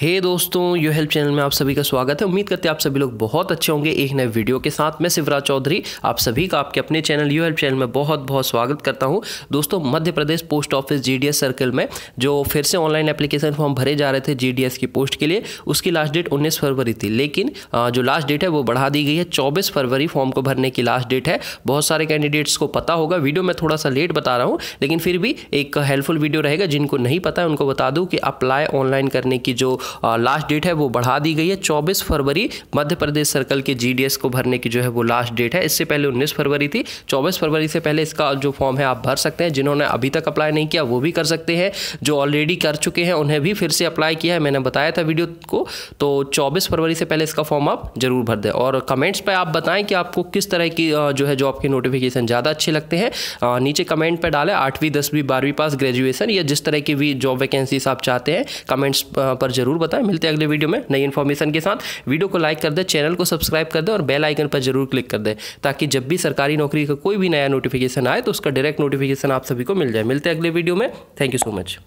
हे hey दोस्तों यो help channel में आप सभी का स्वागत है उम्मीद करते हैं आप सभी लोग बहुत अच्छे होंगे एक नए वीडियो के साथ मैं शिवराज चौधरी आप सभी का आपके अपने चैनल यू हेल्प चैनल में बहुत बहुत स्वागत करता हूं दोस्तों Madhya Pradesh post office GDS circle में जो फिर से ऑनलाइन एप्लीकेशन फॉर्म भरे जा रहे थे जी की पोस्ट के लिए उसकी लास्ट डेट उन्नीस फरवरी थी लेकिन जो लास्ट डेट है वो बढ़ा दी गई है चौबीस फरवरी फॉर्म को भरने की लास्ट डेट है बहुत सारे कैंडिडेट्स को पता होगा वीडियो में थोड़ा सा लेट बता रहा हूँ लेकिन फिर भी एक हेल्पफुल वीडियो रहेगा जिनको नहीं पता है उनको बता दूँ कि अप्लाई ऑनलाइन करने की जो लास्ट डेट है वो बढ़ा दी गई है चौबीस फरवरी मध्य प्रदेश सर्कल के जी को भरने की जो है वो लास्ट डेट है इससे पहले उन्नीस फरवरी थी चौबीस फरवरी से पहले इसका जो फॉर्म है आप भर सकते हैं जिन्होंने अभी तक अप्लाई नहीं किया वो भी कर सकते हैं जो ऑलरेडी कर चुके हैं उन्हें भी फिर से अप्लाई किया है मैंने बताया था वीडियो को तो चौबीस फरवरी से पहले इसका फॉर्म आप जरूर भर दें और कमेंट्स पर आप बताएं कि आपको किस तरह की जो है जॉब की नोटिफिकेशन ज़्यादा अच्छे लगते हैं नीचे कमेंट पर डालें आठवीं दसवीं बारहवीं पास ग्रेजुएशन या जिस तरह की भी जॉब वैकेंसीज आप चाहते हैं कमेंट्स पर जरूर जरूर बताएं मिलते हैं अगले वीडियो में नई इन्फॉर्मेशन के साथ वीडियो को लाइक कर दें चैनल को सब्सक्राइब कर दें और बेल आइकन पर जरूर क्लिक कर दें ताकि जब भी सरकारी नौकरी का कोई भी नया नोटिफिकेशन आए तो उसका डायरेक्ट नोटिफिकेशन आप सभी को मिल जाए मिलते हैं अगले वीडियो में थैंक यू सो मच